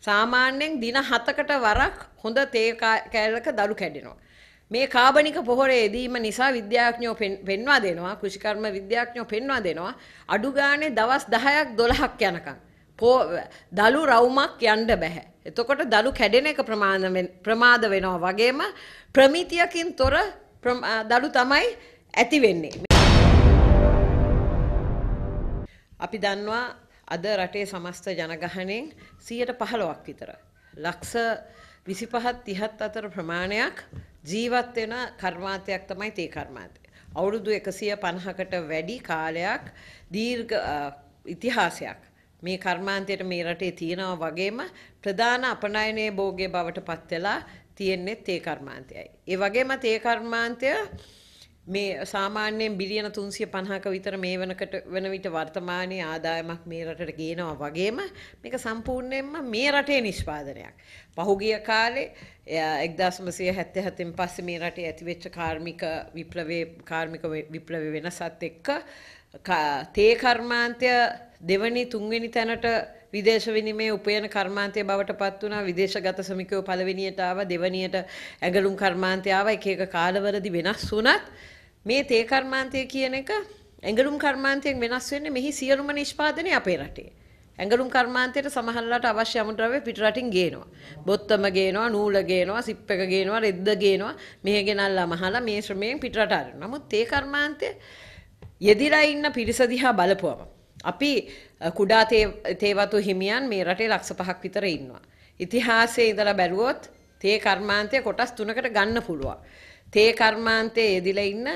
සාමාන්‍යයෙන් දින 7කට වරක් හොඳ තේ කෑල්ලක දළු කැඩෙනවා. මේ කාබනික පොහොර යෙදීම නිසා විද්‍යාඥයෝ පෙන්වා දෙනවා කෘෂිකර්ම විද්‍යාඥයෝ පෙන්වා දෙනවා අඩු ගානේ දවස් 10ක් 12ක් යනකම් දලු රවුමක් යන්න බෑ. එතකොට දලු කැඩෙන එක ප්‍රමාද වෙනවා වගේම ප්‍රමිතියකින් තොර දලු තමයි ඇති වෙන්නේ. අපි දන්නවා අද රටේ සමස්ත ජනගහනෙන් සියයට පහළොවක් විතර. ලක්ස විසිපහත් තිහත් අතර ප්‍රමාණයක් ජීවත් වෙන කර්මාතයක් තමයි තේ කර්මාතය. අවුරුදු එකසිය පණහකට වැඩි කාලයක් දීර්ඝ ඉතිහාසයක් මේ කර්මාන්තයට මේ රටේ තියෙනවා වගේම ප්‍රධාන අපනයනයේ භෝගය බවට පත් වෙලා තියෙන්නේ තේ කර්මාන්තයයි. ඒ වගේම තේ කර්මාන්තය මේ සාමාන්‍යයෙන් බිලියන 350ක විතර මේ වෙනකට වෙන විට වර්තමානයේ ආදායමක් මේ රටට ගේනවා වගේම මේක සම්පූර්ණයෙන්ම මේ රටේ නිෂ්පාදනයක්. පහුගිය කාලේ 1977 න් පස්සේ මේ රටේ ඇතිවෙච්ච කාර්මික විප්ලවයේ කාර්මික විප්ලව වෙනසත් එක්ක තේ කර්මාන්තය දෙවනි තුන්වෙනි තැනට විදේශ විනිමය උපයන කර්මාන්තය බවට පත් වුණා විදේශගත ශ්‍රමිකයෝ පළවෙනියට ආවා දෙවැනියට ඇඟලුම් කර්මාන්තය ආවා එක එක කාලවලදී වෙනස් වුණත් මේ තේ කර්මාන්තය කියන එක ඇඟලුම් කර්මාන්තයෙන් වෙනස් වෙන්නේ මෙහි සියලුම නිෂ්පාදනය අපේ රටේ. ඇඟලුම් කර්මාන්තයට සමහරලාට අවශ්‍ය අමුද්‍රව්‍ය පිටරටින් ගේනවා. බොත්තම ගේනවා, නූල ගේනවා, සිප් එක ගේනවා, රෙද්ද ගේනවා. මෙහෙ ගෙනල්ලා මහලා මේ ශ්‍රමයෙන් පිටරට අරනවා. නමුත් ඒ කර්මාන්තය යෙදිලා ඉන්න පිරිස දිහා බලපුවම අපි කුඩා තේවතු හිමියන් මේ රටේ ලක්ෂ පහක් විතර ඉන්නවා. ඉතිහාසයේ ඉඳලා බැලුවොත් තේ කර්මාන්තය කොටස් තුනකට ගන්න පුළුවන්. තේ කර්මාන්තයේ යෙදිලා ඉන්න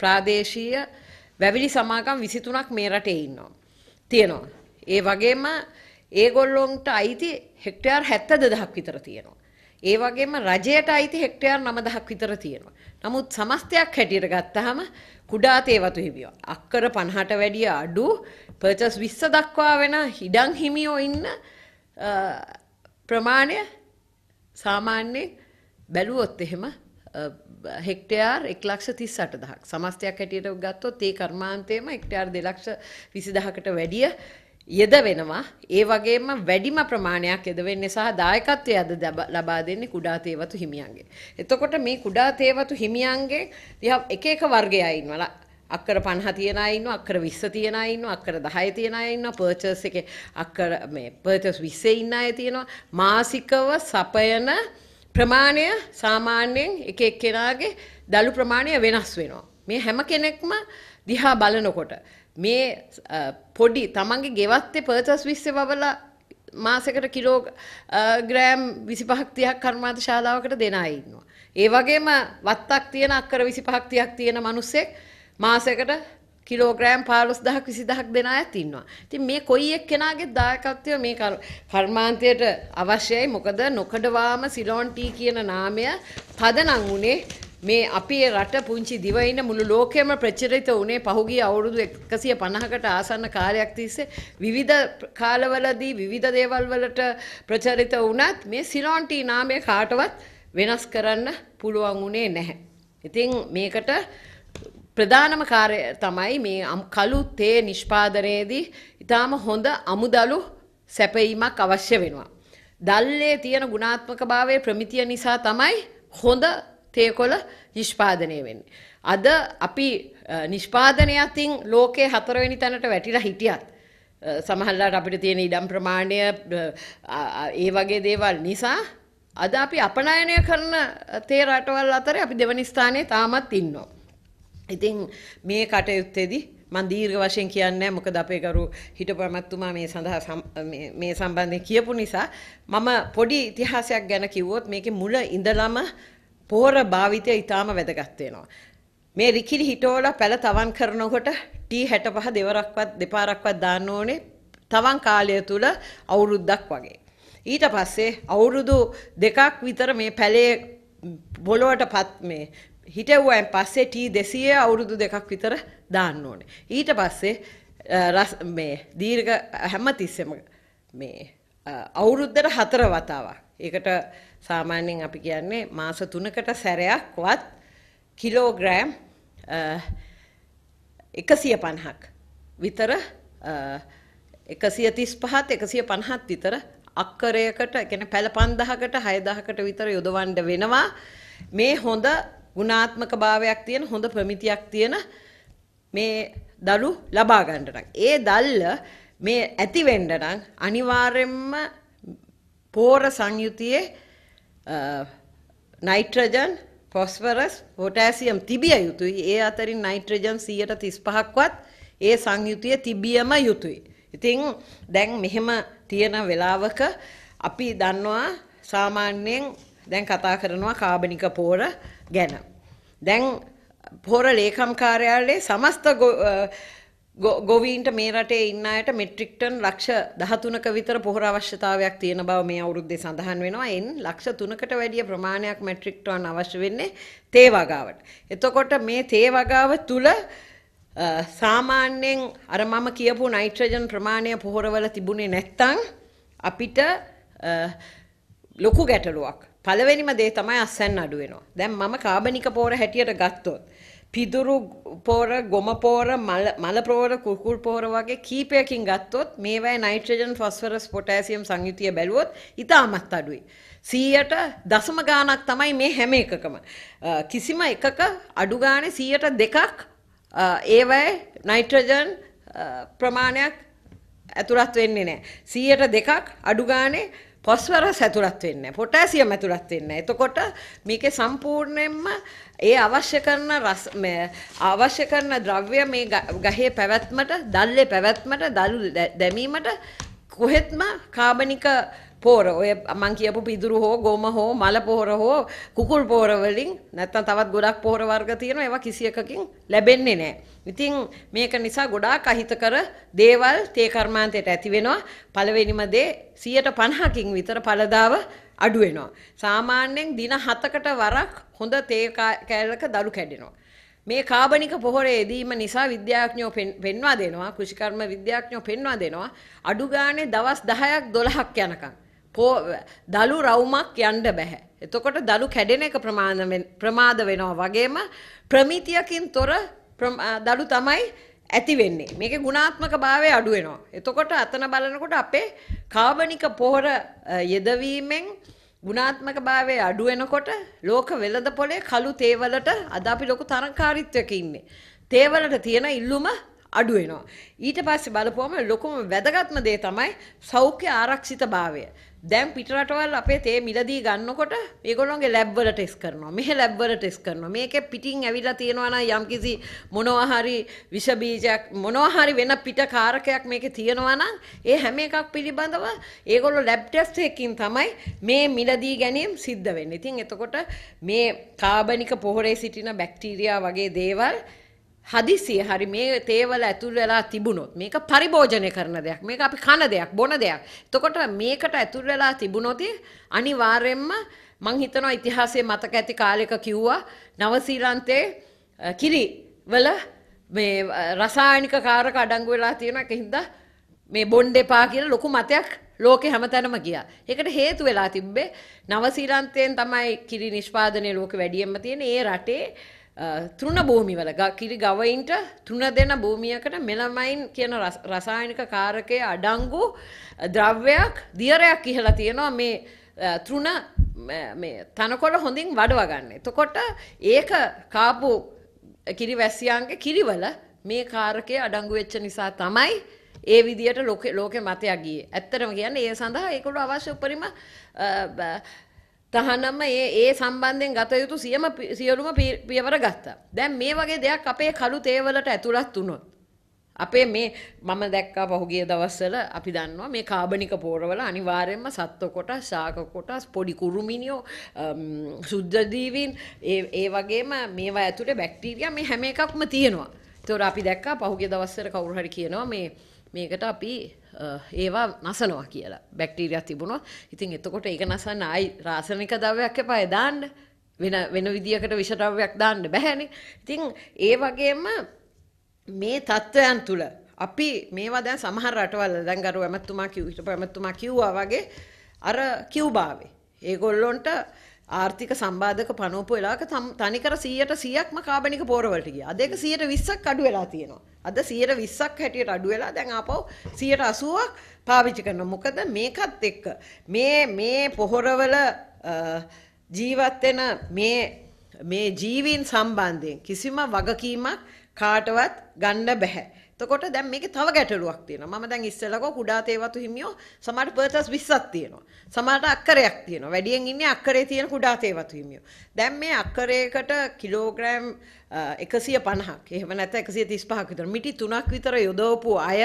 ප්‍රාදේශීය වැවිලි සමාගම් 23ක් මේ රටේ ඉන්නවා. තියෙනවා. ඒ වගේම ඒගොල්ලොන්ට අයිති හෙක්ටයාර් හැත්තද දහක් විතර තියෙනවා. ඒ වගේම රජයට අයිති හෙක්ටයාර් 9000ක් විතර තියෙනවා. නමුත් සමස්තයක් හැටියට ගත්තාම කුඩා තේ වතු හිමියෝ අක්කර 50ට වැඩිය අඩු පර්චස් 20 දක්වා වෙන හිඩම් හිමියෝ ඉන්න ප්‍රමාණය සාමාන්‍යයෙන් බැලුවොත් එහෙම හෙක්ටයාර් 138000ක් සමස්තයක් හැටියට ගත්තොත් ඒ කර්මාන්තයේම හෙක්ටයාර් 2 ලක්ෂ 20000කට වැඩිය යෙද වෙනවා ඒ වගේම වැඩිම ප්‍රමාණයක් යෙද වෙන්නේ සහ දායකත්වය අද ලබා දෙන්නේ කුඩා තේවතු හිමියන්ගේ. එතකොට මේ කුඩා තේවතු හිමියන්ගේ එක එක වර්ගය ඉන්නවා. අක්කර 50 තියන අය ඉන්නවා අක්කර 20 තියන අය ඉන්නවා අක්කර 10 තියන අය ඉන්නවා පර්චේස් එකේ අක්කර මේ පර්චේස් 20 ඉන්න අය තියෙනවා මාසිකව සපයන ප්‍රමාණය සාමාන්‍යයෙන් එක එක්කෙනාගේ දළු ප්‍රමාණය වෙනස් වෙනවා මේ හැම කෙනෙක්ම දිහා බලනකොට මේ පොඩි තමන්ගේ ගෙවත්තේ පර්චස් විස්සේ බබලා මාසකට කිලෝ ග්‍රෑම් 25ක් 30ක් කර්මාන්ත ශාලාවකට දෙන අය ඉන්නවා. ඒ වගේම වත්තක් තියෙන අක්කර 25ක් 30ක් තියෙන මිනිස්සෙක් මාසයකට කිලෝග්‍රෑම් 15000ක් 20000ක් දෙන අයත් ඉන්නවා. ඉතින් මේ කොයි එක්කෙනාගේ දායකත්වය මේ කර්මාන්තයට අවශ්‍යයි. මොකද නොකඩවාම සිලෝන් ටී කියන නාමය පදනම් උනේ මේ අපේ රට පුංචි දිවයින මුළු ලෝකෙම ප්‍රචලිත වුණේ පහුගිය අවුරුදු 150කට ආසන්න කාලයක් තිස්සේ විවිධ කාලවලදී විවිධ දේවල් වලට ප්‍රචලිත වුණත් මේ සිලොන්ටි නාමය කාටවත් වෙනස් කරන්න පුළුවන් වුණේ නැහැ. ඉතින් මේකට ප්‍රධානම කාර්ය තමයි මේ කළු තේ නිෂ්පාදනයේදී ඊටාම හොඳ අමුදලු සැපයීමක් අවශ්‍ය වෙනවා. දල්ලේ තියෙන ගුණාත්මක භාවයේ ප්‍රමිතිය නිසා තමයි හොඳ තේකොළ නිෂ්පාදනය වෙන්නේ. අද අපි නිෂ්පාදනය අතින් ලෝකයේ හතරවෙනි තැනට වැටිලා හිටියත් සමහරලාට අපිට තියෙන ඉඩම් ප්‍රමාණය ඒ වගේ දේවල් නිසා අද අපි අපනයනය කරන තේ රටවල් අතර අපි දෙවනි ස්ථානයේ තාමත් ඉන්නවා. ඉතින් මේ කටයුත්තේදී මන් දීර්ඝ වශයෙන් කියන්නේ මොකද අපේ ගරු හිටපු ඇමතුමා මේ සඳහා මේ සම්බන්ධයෙන් කියපු නිසා මම පොඩි ඉතිහාසයක් ගැන කිව්වොත් මේකේ මුල ඉඳලම පෝර භාවිතය ඉතාම වැදගත්වෙනවා. මේ රිකිලි හිටෝල පැළ තවන් කරනකොට ටී හැට පහ දෙවරක්වත් දෙපාරක්වත් දාන්න ඕනේ තවන් කාලය තුළ අවුරුද්දක් වගේ. ඊට පස්සේ අවුරුදු දෙකක් විතර මේ පැලේ බොලොවට පත් මේ හිටව්වයන් පස්සේ ටී දෙසිය අවුරුදු දෙකක් විතර දාන්න ඕනේ. ඊට පස්සේ මේ දීර්ඝ හැම තිස්සෙම මේ අවුරුද්දට හතර වතාවක්. ඒකට සාමාන්‍යයෙන් අපි කියන්නේ මාස 3කට සැරයක්වත් කිලෝග්‍රෑම් 150ක් විතර 135ත් 150ත් විතර අක්කරයකට කියන්නේ පැල 5000කට 6000කට විතර යොදවන්න වෙනවා මේ හොඳ ගුණාත්මක භාවයක් තියෙන හොඳ ප්‍රමිතියක් තියෙන මේ දළු ලබා ගන්නට. ඒ දැල්ල මේ ඇති වෙන්න නම් අනිවාර්යයෙන්ම පෝර සංයුතියේ නයිට්‍රජන් පොස්වරස් පොටෑසියම් තිබිය යුතුයි ඒ අතරින් නයිට්‍රජන් සියයට තිස් පහක්වත් ඒ සංයුතිය තිබියම යුතුයි. ඉතිං දැන් මෙහෙම තියෙන වෙලාවක අපි දන්නවා සාමාන්‍යයෙන් දැන් කතා කරනවා කාබනික පෝර ගැන. දැන් පෝර ලේකම් කාර්යාලයේ සමස්ත ගොවීන්ට මේ රටේ ඉන්න අයට මෙට්‍රික් ටන් ලක්ෂ 13ක විතර පොහොර අවශ්‍යතාවයක් තියෙන බව මේ අවුරුද්දේ සඳහන් වෙනවා. එන් ලක්ෂ 3කට වැඩිය ප්‍රමාණයක් මෙට්‍රික් ටන් අවශ්‍ය වෙන්නේ තේ වගාවට. එතකොට මේ තේ වගාව තුල සාමාන්‍යයෙන් අර මම කියපු නයිට්‍රජන් ප්‍රමාණය පොහොරවල තිබුණේ නැත්තම් අපිට ලොකු ගැටලුවක්. පළවෙනිම දේ තමයි අස්සන් අඩු වෙනවා. දැන් මම කාබනික පොහොර හැටියට ගත්තොත් පිදුරු පෝර ගොම පෝර මල පෝර කුකුල් පෝර වගේ කීපයකින් ගත්තොත් මේවයි නයිට්‍රජන් ෆොස්ෆරස් පොටෑසියම් සංයුතිය බැලුවොත් ඉතාමත් අඩුයි. සීයට දසම ගානක් තමයි මේ හැම එකකම. කිසිම එකක අඩු ගානේ සීයට දෙකක් ඒවයි නයිට්‍රජන් ප්‍රමාණයක් ඇතුළත් වෙන්නේ නෑ. සීයට දෙකක් අඩු ගානේ පොස්වරස් ඇතුළත් වෙන්න පොටෑසියම් ඇතුළත් වෙන්න. එතකොට මේකේ සම්පූර්ණයෙන්ම ඒ අවශ්‍ය කරන රස අවශ්‍ය කරන ද්‍රව්‍ය මේ ගහේ පැවැත්මට, දැල්ලේ පැවැත්මට, දලු දැමීමට කොහෙත්ම කාබනික පෝර ඔය මං කියපු පිදුරු හෝ ගොම හෝ මල පොහොර හෝ කුකුල් පොහොර වලින් නැත්නම් තවත් ගොඩක් පොහොර වර්ග තියෙනවා ඒවා කිසි එකකින් ලැබෙන්නේ නැහැ. ඉතින් මේක නිසා ගොඩාක් අහිතකර දේවල් තේ කර්මාන්තයට ඇති වෙනවා. පළවෙනිම දේ 150කින් විතර පළදාව අඩු වෙනවා. සාමාන්‍යයෙන් දින 7කට වරක් හොඳ තේ කෑල්ලක දළු කැඩෙනවා. මේ කාබනික පොහොරේ යෙදීම නිසා විද්‍යාඥයෝ පෙන්වා දෙනවා කෘෂිකර්ම විද්‍යාඥයෝ පෙන්වා දෙනවා අඩු ගානේ දවස් 10ක් 12ක් යනකම් පෝ දලු රවුමක් යන්න බෑ. එතකොට දලු කැඩෙන එක ප්‍රමාද වෙනවා වගේම ප්‍රමිතියකින් තොර දඩු තමයි ඇති වෙන්නේ. මේක ගුණාත්මක භාවය අඩුවෙනවා. එතකොට අතන බලනකොට අපේ කාබනික පොහොර යෙදවීමෙන් ගුණාත්මක භාවය අඩුවෙනකොට ලෝක වෙළඳ පොලේ කළු තේවලට අද අපි ලොකු තරංකාරීත්වයක ඉන්නේ. තේවලට තියෙන ඉල්ලුම අඩු වෙනවා. ඊට පස්සේ බලපුවම ලොකුම වැදගත්ම දේ තමයි සෞඛ්‍ය ආරක්ෂිතභාවය. දැන් පිටරටවල් අපේ තේ මිලදී ගන්නකොට මේගොල්ලොන්ගේ ලැබ් වල ටෙස්ට් කරනවා. මෙහි ලැබ් වල ටෙස්ට් කරනවා. මේකේ පිටින් ඇවිල්ලා තියෙනවා නම් යම්කිසි මොනවා හරි විෂ බීජයක් මොනවා හරි වෙන පිට කාරකයක් මේකේ තියෙනවා නම් ඒ හැම එකක් පිළිබඳව ඒගොල්ලෝ ලැබ් ටෙස්ට් එකකින් තමයි මේ මිලදී ගැනීම සිද්ධ වෙන්නේ. ඉතින් එතකොට මේ කාබනික පොහොරේ සිටින බැක්ටීරියා වගේ දේවල් හදිසිය හරි මේ තේවල ඇතුල් වෙලා තිබුණොත් මේක පරිභෝජනය කරන දෙයක් මේක අපි කන දෙයක් බොන දෙයක්. එතකොට මේකට ඇතුල් වෙලා තිබුණොත් අනිවාර්යයෙන්ම මං හිතනවා ඉතිහාසයේ මතක ඇති කාලයක කිව්වා නවසීලන්තේ කිරි වල මේ රසායනික කාරක අඩංගු වෙලා තියෙනක හින්දා මේ බොණ්ඩ එපා කියලා ලොකු මතයක් ලෝකෙ හැමතැනම ගියා. ඒකට හේතු වෙලා තිබ්බේ නවසීලන්තයෙන් තමයි කිරි නිෂ්පාදනය ලෝකෙ වැඩියෙන්ම තියෙන ඒ රටේ තෘණ භූමිවල කිරි ගවයින්ට තුන දෙන භූමියකට මෙලමයින් කියන රසායනික කාරකය අඩංගු ද්‍රව්‍යයක් දියරයක් ඉහලා තියෙනවා මේ තෘණ තනකොට හොඳින් වඩවගන්න. එතකොට ඒක කාපු කිරි වැස්සියන්ගේ කිරිවල මේ කාරකය අඩංගු වෙච්ච නිසා තමයි ඒ විදියට ලෝකෙ මතයක් ගියේ. ඇත්තටම කියන්නේ ඒ සඳහා ඒකට අවශ්‍ය උපරිම තහනම ඒ ඒ සම්බන්ධයෙන් ගත යුතු සියම සියලුම පියවර ගත්තා. දැන් මේ වගේ දෙයක් අපේ කළු තේවලට ඇතුළත් වුණොත් අපේ මේ මම දැක්කා පහුගිය දවස්වල අපි දන්නවා මේ කාබනික පෝරවල අනිවාර්යයෙන්ම සත්ව කොටස්, ශාක කොටස්, පොඩි කුරුමිනියෝ, සුද්ධ ජීවීන් ඒ වගේම මේවා ඇතුලේ බැක්ටීරියා මේ හැම එකක්ම තියෙනවා. ඒතකොට අපි දැක්කා පහුගිය දවස්වල කවුරු හරි කියනවා මේ මේකට අපි ඒවා නසනවා කියලා බැක්ටීරියක් තිබුණා ඉතින් එතකොට ඒක නසන්න ආයි රාසනික දවයක් පයදාන්න වෙන වෙන විදිහකට විෂද්‍රව්‍යයක් දාන්න බැහැනේ ඉතින් ඒ වගේම මේ තත්ත්වයන් තුළ අපි මේවා දැන් සමහර රටවල දැන් ගරු ඇමතුමා කිව් හිටපු ඇමතුමා කිව්වා වගේ අර කියුබාවේ ඒගොල්ලොන්ට ආර්ථික සම්බාධක පනෝපු වෙලාක තනිකර සීයට සියක්ම කාබනික පෝරවලට ගිය අදක සියයට විස්සක් අඩු වෙලා තියෙනවා. අද සියයට විස්සක් හැටියට අඩු වෙලා දැන් අපව සියයට අසුවක් පාවිච්චි කරන මොකද මේකත් එක්ක. මේ මේ පොහොරවල ජීවත්වෙන මේ ජීවීන් සම්බන්ධයෙන් කිසිම වගකීමක් කාටවත් ගන්න බැහැ. එතකොට දැන් මේකේ තව ගැටලුවක් තියෙනවා. මම දැන් ඉස්සෙල්ලා කුඩා තේවතු හිමියෝ සමහර පර්සස් 20ක් තියෙනවා. සමහරට අක්කරයක් තියෙනවා. වැඩියෙන් ඉන්නේ අක්කරේ තියෙන කුඩා තේවතු හිමියෝ. දැන් මේ අක්කරයකට කිලෝග්‍රෑම් 150ක්. එහෙම නැත්නම් 135ක් විතර මිටි 3ක් විතර යොදවපු අය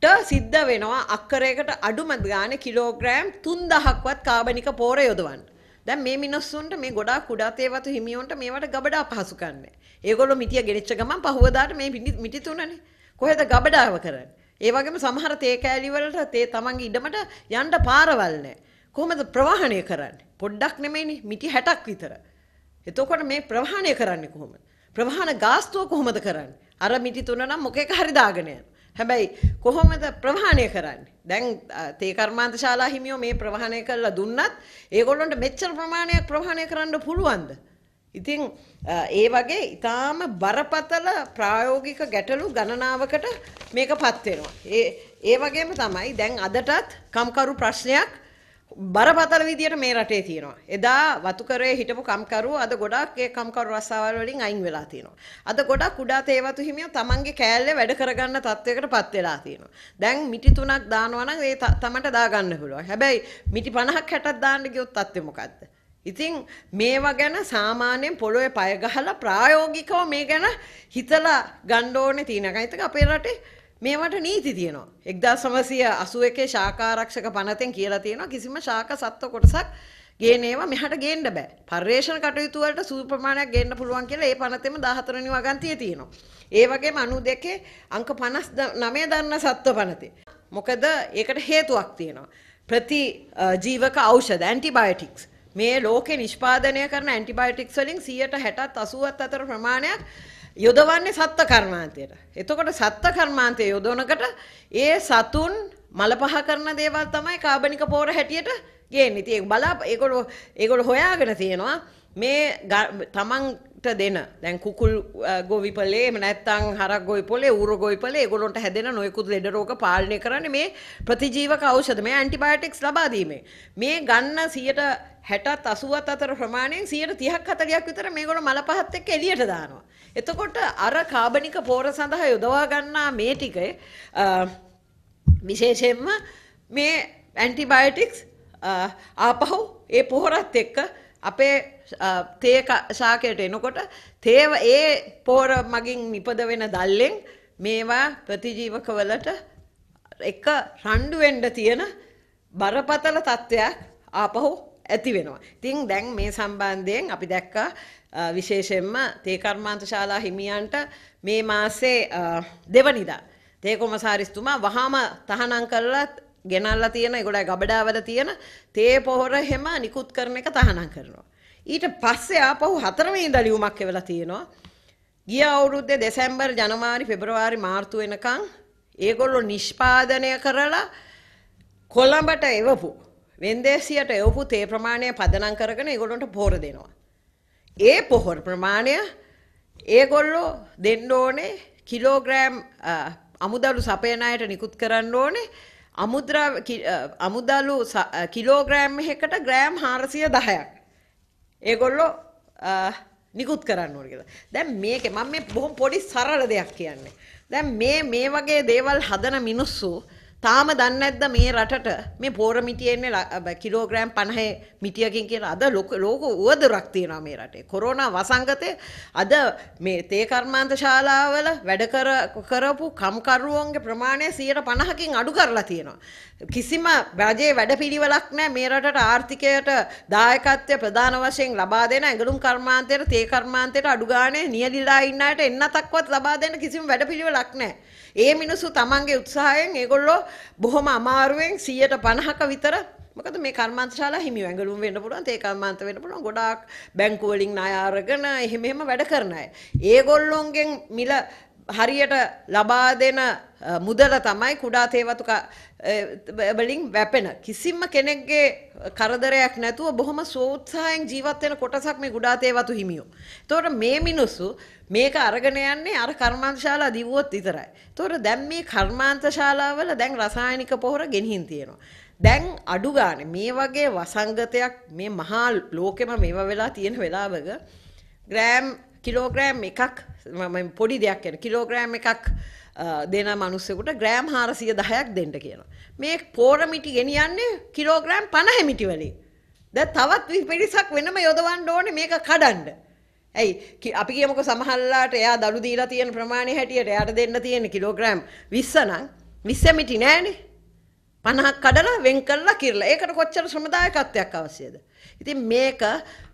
ට සිද්ධ වෙනවා අක්කරයකට අඩුම ගානේ කිලෝග්‍රෑම් 3000ක්වත් කාබනික පෝර යොදවන්න. දැන් මේ මිනිස්සුන්ට මේ ගොඩාක් කුඩා තේවතු හිමියොන්ට මේවට ගබඩා පහසුකම් නැහැ. ඒගොල්ලෝ මිටිය ගෙනිච්ච ගමන් පහුවදාට මේ මිටි තුනනේ. කොහෙද ගබඩාව කරන්නේ? ඒ වගේම සමහර තේ කෑලි වලට තේ තමන්ගේ ඉඩමට යන්න පාරවල් නැහැ. කොහොමද ප්‍රවාහණය කරන්නේ? පොඩ්ඩක් නෙමෙයිනේ මිටි 60ක් විතර. එතකොට මේ ප්‍රවාහණය කරන්නේ කොහොමද? ප්‍රවාහන ගාස්තුව කොහොමද කරන්නේ? අර මිටි තුන නම් මොකේක හරි දාගෙන යනවා. හැබැයි කොහොමද ප්‍රවාහණය කරන්නේ? දැන් තේ කර්මාන්ත ශාලා හිමියෝ මේ ප්‍රවාහණය කළා දුන්නත් ඒගොල්ලන්ට මෙච්චර ප්‍රමාණයක් ප්‍රවාහණය කරන්න පුළුවන්ද? ඉතින් ඒ වගේ ඉතාම බරපතල ප්‍රායෝගික ගැටලු ගණනාවකට මේක පත්වෙනවා. ඒ ඒ වගේම තමයි දැන් අදටත් කම්කරු ප්‍රශ්නයක් බරපතල විදියට මේ රටේ තියෙනවා. එදා වතුකරේ හිටපු කම්කරුවෝ අද ගොඩක් ඒ කම්කරු රස්සාවල් වලින් අයින් වෙලා තියෙනවා. අද ගොඩක් කුඩා තේවතු හිමියෝ තමන්ගේ කෑල්ලේ වැඩ කරගන්න තත්වයකට පත් වෙලා තියෙනවා. දැන් මිටි තුනක් දානවා නම් ඒ තමන්ට දා ගන්න පුළුවන්. හැබැයි මිටි 50ක් 60ක් දාන්න ගියොත් තත්ත්වය මොකද්ද? ඉතින් මේවා ගැන සාමාන්‍යයෙන් පොළොවේ පය ගහලා ප්‍රායෝගිකව මේ ගැන හිතලා ගන්න ඕනේ තියෙනකන්. ඒක අපේ රටේ මේවට නීති තියෙනවා. 1981 ශාකාරක්ෂක පනතෙන් කියලා තියෙනවා කිසිම ශාක සත්ව කොටසක් ගේනේවා මෙහට ගේන්න බෑ. පර්යේෂණ කටයුතු වලට සුළු ප්‍රමාණයක් ගේන්න පුළුවන් කියලා ඒ පනතේම 14 වෙනි වගන්තිය තියෙනවා. ඒ වගේම 92 අංක 59 දන්න සත්ව පනතේ. මොකද ඒකට හේතුවක් තියෙනවා. ප්‍රති ජීවක ඖෂධ ඇන්ටිබයොටික්ස් මේ ලෝකේ නිෂ්පාදනය කරන ඇන්ටිබයොටික්ස් වලින් 160ත් 80ත් අතර ප්‍රමාණයක් යොදවන්නේ සත්ත්ව කර්මාන්තයට. එතකොට සත්ත්ව කර්මාන්තය යොදවනකට ඒ සතුන් මල පහ කරන දේවල් තමයි කාබනික පෝර හැටියට ගේන්නේ. ඉතින් ඒක බලා ඒගොල්ලෝ ඒගොල්ලෝ හොයාගෙන තියෙනවා. මේ තමන්ට දෙන දැන් කුකුල් ගොවිපලේ නැත්තං හරක් ගොයිපොලේ ඌර ගොයිපලේ ඒගොල්ලොන්ට හැදෙන නොයෙකුත් ලෙඩ රෝග පාලනය කරන්නේ මේ ප්‍රතිජීවක ඖෂධ මේ ඇන්ටිබයොටික්ස් ලබා දීමේ මේ ගන්න 100ට 60ත් 80ත් අතර ප්‍රමාණයෙන් 130ක් 40ක් විතර මේගොල්ලෝ මල පහත් එක්ක එළියට දානවා. එතකොට අර කාබනික පෝර සඳහා යොදවා ගන්නා මේ ටිකේ විශේෂයෙන්ම මේ ඇන්ටිබයොටික්ස් ආපහු ඒ පොහොරත් එක්ක අපේ තේ ශාකයට එනකොට තේව ඒ පෝර මගින් නිපද වෙන දල්ලෙන් මේවා ප්‍රතිජීවකවලට එක රණ්ඩු වෙන්න තියෙන බරපතල තත්ත්වයක් ආපහු ඇති වෙනවා. ඉතින් දැන් මේ සම්බන්ධයෙන් අපි දැක්කා විශේෂයෙන්ම තේ කර්මාන්ත ශාලා හිමියන්ට මේ මාසේ දෙවනිදා තේ කොමසාරිස්තුමා වහාම තහනම් කරලා ගෙනල්ලා තියෙන ගොඩයි ගබඩාවල තියෙන තේ පොහොර හෙම නිකුත් කරන එක තහනම් කරනවා. ඊට පස්සේ ආපහු හතරම ඉඳ ලියුමක් එවලා තියෙනවා. ගිය අවුරුද්දේ දෙසැම්බර් ජනවාරි පෙබරවාරි මාර්තු වෙනකන් ඒගොල්ලෝ නිෂ්පාදනය කරලා කොළඹට එවපු වෙන්දේසියට එවපු තේ ප්‍රමාණය පදනම් කරගෙන ඒගොල්ලන්ට පොහොර දෙනවා. ඒ පොහොර ප්‍රමාණය ඒගොල්ලෝ දෙන්න ඕනේ කිලෝග්‍රෑම් අමුදලු සපයන අයට නිකුත් කරන්න ඕනේ අමුද්‍රා අමුදලු කිලෝග්‍රෑම් එකකට ග්‍රෑම් 410ක්. ඒගොල්ලෝ නිකුත් කරන්න ඕන කියලා. දැන් මේකේ මම මේ බොහොම පොඩි සරල දෙයක් කියන්නේ. දැන් මේ මේ වගේ දේවල් හදන මිනිස්සු තාම දන්නේ නැද්ද මේ රටට මේ පෝර මිටිය එන්නේ කිලෝග්‍රෑම් 50 මිටියකින් කියලා අද ලෝක උවදුරක් තියෙනවා මේ රටේ. කොරෝනා වසංගතේ අද මේ තේ කර්මාන්ත ශාලාවල වැඩ කර කරපු කම්කරුවන්ගේ ප්‍රමාණය 150කින් අඩු කරලා තියෙනවා. කිසිම රජයේ වැඩපිළිවෙලක් නැහැ මේ රටට ආර්ථිකයට දායකත්වය ප්‍රධාන වශයෙන් ලබා දෙන ඇඟලුම් කර්මාන්තයට තේ කර්මාන්තයට අඩු ගානේ නියලිලා ඉන්න අයට එන්නතක්වත් ලබා දෙන කිසිම වැඩපිළිවෙලක් නැහැ. ඒ මිනිස්සු තමන්ගේ උත්සාහයෙන් ඒගොල්ලෝ බොහොම අමාරුවෙන් 150ක විතර මොකද මේ කර්මාන්තශාලා හිමි වැඟලුම් වෙන්න පුළුවන් තේ කර්මාන්ත වෙන්න පුළුවන් ගොඩාක් බැංකු වලින් ණය අරගෙන එහෙම එහෙම වැඩ කරන අය. ඒගොල්ලොන්ගෙන් මිල හරියට ලබා දෙන මුදල තමයි කුඩා තේවතු වලින් වැපෙන කිසිම කෙනෙක්ගේ කරදරයක් නැතුව බොහොම සෝත්සායෙන් ජීවත් වෙන කොටසක් මේ කුඩා තේවතු හිමියෝ. එතකොට මේ මිනිස්සු මේක අරගෙන යන්නේ අර කර්මාන්තශාලා දිවුවොත් විතරයි. එතකොට දැන් මේ කර්මාන්තශාලාවල දැන් රසායනික පොහොර ගෙනිහින් තියෙනවා. දැන් අඩු ගානේ මේ වගේ වසංගතයක් මේ මහා ලෝකෙම මේවා වෙලා තියෙන වෙලාවක ග්‍රෑම් කිලෝග්‍රෑම් එකක් පොඩි දෙයක් එන කිලෝග්‍රෑම් එකක් දෙන මනුස්සෙකුට ග්‍රෑම් හාරසිය දහයක් දෙන්ට කියන. මේ පෝරමිටි ගෙනියන්නේ කිලෝග්‍රෑම් පණහැමිටි වලින්. ද තවත් පිරිසක් වෙනම යොදවන්න ඕන මේක කඩන්ඩ. ඇයි අපි කියමක සමහල්ලාට එයා දළු දීලා තියෙන ප්‍රමාණය හැටියට එයට දෙන්න තියෙන කිලෝග්‍රෑම් විස්සනම් විස්සමිටි නෑනේ 50ක් කඩලා වෙන් කරලා කිරලා. ඒකට කොච්චර ශ්‍රමදායකත්වයක් අවශ්‍යද? ඉතින් මේක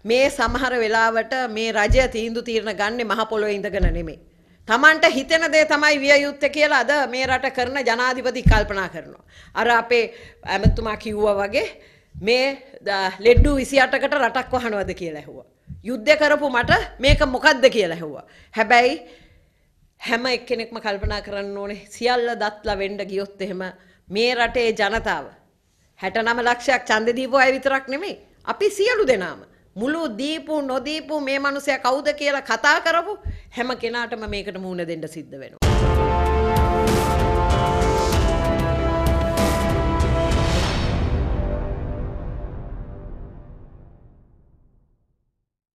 මේ සමහර වෙලාවට මේ රජය තීන්දුව తీරන ගන්නේ මහ පොළොවේ ඉඳගෙන නෙමෙයි. තමන්ට හිතෙන දේ තමයි විය යුත්තේ කියලා අද මේ රට කරන ජනාධිපති කල්පනා කරනවා. අර අපේ ඇමතුමා කිව්වා වගේ මේ ලෙඩ්ඩු 28කට රටක් වහනවද කියලා ඇහුවා. යුද්ධ කරපු මට මේක මොකද්ද කියලා ඇහුවා. හැබැයි හැම එක්කෙනෙක්ම කල්පනා කරන්න ඕනේ සියල්ල දත්ලා වෙන්න ගියොත් එහෙම මේ රටේ ජනතාව 69 ලක්ෂයක් ඡන්ද දීපු අය විතරක් නෙමෙයි අපි සියලු දෙනාම මුළු දීපු නොදීපු මේ මිනිසයා කවුද කියලා කතා කරපු හැම කෙනාටම මේකට මුහුණ දෙන්න සිද්ධ වෙනවා